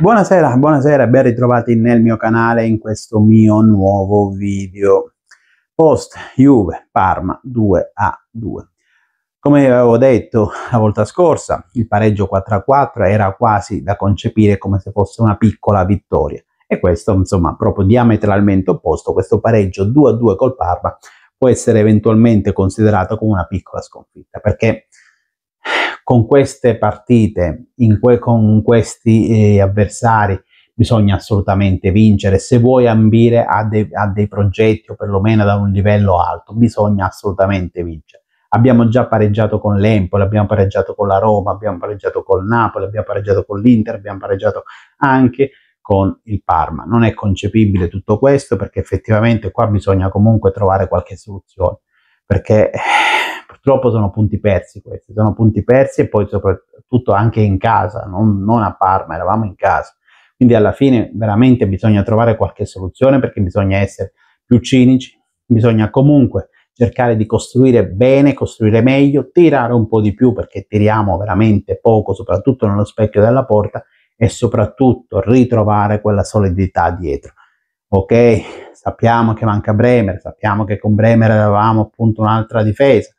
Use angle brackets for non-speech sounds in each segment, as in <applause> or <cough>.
Buonasera, buonasera, ben ritrovati nel mio canale in questo mio nuovo video. Post Juve Parma 2 a 2. Come avevo detto la volta scorsa, il pareggio 4 a 4 era quasi da concepire come se fosse una piccola vittoria. E questo, insomma, proprio diametralmente opposto, questo pareggio 2 a 2 col Parma può essere eventualmente considerato come una piccola sconfitta, perché con queste partite, que con questi eh, avversari, bisogna assolutamente vincere. Se vuoi ambire a, de a dei progetti o perlomeno da un livello alto, bisogna assolutamente vincere. Abbiamo già pareggiato con l'Empoli, abbiamo pareggiato con la Roma, abbiamo pareggiato con Napoli, abbiamo pareggiato con l'Inter, abbiamo pareggiato anche con il Parma. Non è concepibile tutto questo perché effettivamente qua bisogna comunque trovare qualche soluzione perché eh, purtroppo sono punti persi questi, sono punti persi e poi soprattutto anche in casa, non, non a Parma, eravamo in casa. Quindi alla fine veramente bisogna trovare qualche soluzione perché bisogna essere più cinici, bisogna comunque cercare di costruire bene, costruire meglio, tirare un po' di più perché tiriamo veramente poco, soprattutto nello specchio della porta e soprattutto ritrovare quella solidità dietro. Ok, sappiamo che manca Bremer, sappiamo che con Bremer avevamo appunto un'altra difesa,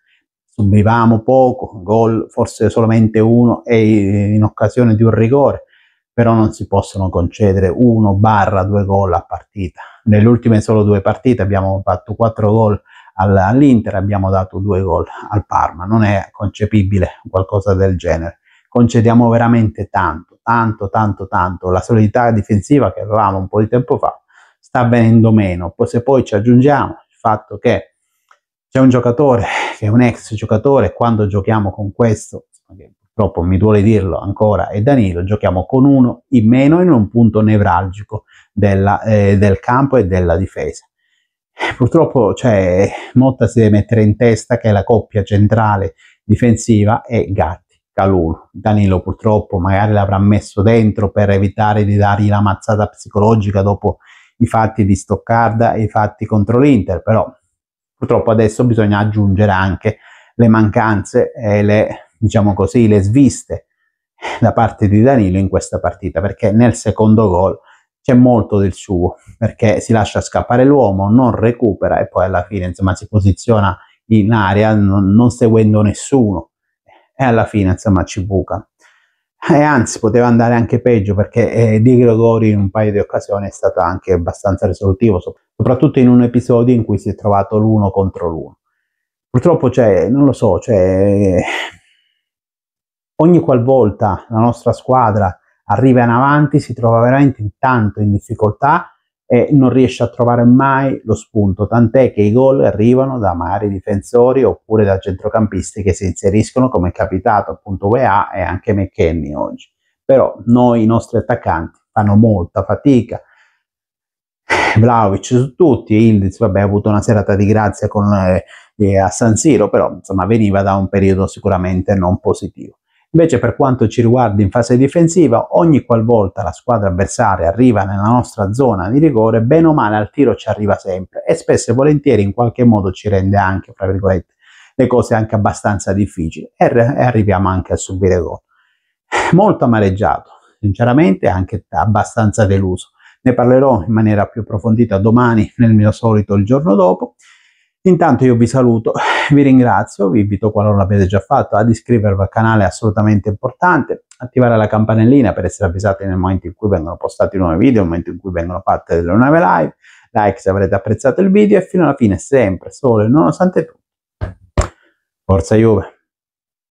subivamo poco, gol forse solamente uno e in occasione di un rigore, però non si possono concedere uno barra due gol a partita. Nelle ultime solo due partite abbiamo fatto quattro gol all'Inter, abbiamo dato due gol al Parma, non è concepibile qualcosa del genere. Concediamo veramente tanto, tanto, tanto, tanto. La solidità difensiva che avevamo un po' di tempo fa sta venendo meno. se poi ci aggiungiamo il fatto che c'è un giocatore che è un ex giocatore, quando giochiamo con questo, purtroppo mi duole dirlo ancora, e Danilo, giochiamo con uno in meno in un punto nevralgico della, eh, del campo e della difesa. Eh, purtroppo cioè, Motta si deve mettere in testa che la coppia centrale difensiva è Gatti, Calulu. Danilo purtroppo magari l'avrà messo dentro per evitare di dargli la mazzata psicologica dopo i fatti di Stoccarda e i fatti contro l'Inter, però Purtroppo adesso bisogna aggiungere anche le mancanze e le, diciamo così, le sviste da parte di Danilo in questa partita, perché nel secondo gol c'è molto del suo, perché si lascia scappare l'uomo, non recupera e poi alla fine insomma, si posiziona in area non, non seguendo nessuno e alla fine insomma ci buca e eh, anzi poteva andare anche peggio perché eh, Di Gregori in un paio di occasioni è stato anche abbastanza risolutivo, soprattutto in un episodio in cui si è trovato l'uno contro l'uno. Purtroppo, cioè, non lo so, cioè, ogni qualvolta la nostra squadra arriva in avanti si trova veramente tanto in difficoltà e non riesce a trovare mai lo spunto, tant'è che i gol arrivano da magari difensori oppure da centrocampisti che si inseriscono come è capitato appunto UEA e anche McKenny oggi. Però noi, i nostri attaccanti, fanno molta fatica. Eh, Vlaovic su tutti, Ildiz vabbè, ha avuto una serata di grazia con, eh, eh, a San Siro, però insomma veniva da un periodo sicuramente non positivo. Invece per quanto ci riguarda in fase difensiva, ogni qualvolta la squadra avversaria arriva nella nostra zona di rigore, bene o male al tiro ci arriva sempre e spesso e volentieri in qualche modo ci rende anche, fra virgolette, le cose anche abbastanza difficili e, e arriviamo anche a subire gol. Eh, molto amareggiato, sinceramente anche abbastanza deluso. Ne parlerò in maniera più approfondita domani nel mio solito il giorno dopo. Intanto io vi saluto, <laughs> vi ringrazio, vi invito qualora l'abbiate già fatto ad iscrivervi al canale, è assolutamente importante, attivare la campanellina per essere avvisati nel momento in cui vengono postati nuovi video, nel momento in cui vengono fatte delle nuove live, like se avrete apprezzato il video e fino alla fine sempre, solo e nonostante tutto. Forza Juve!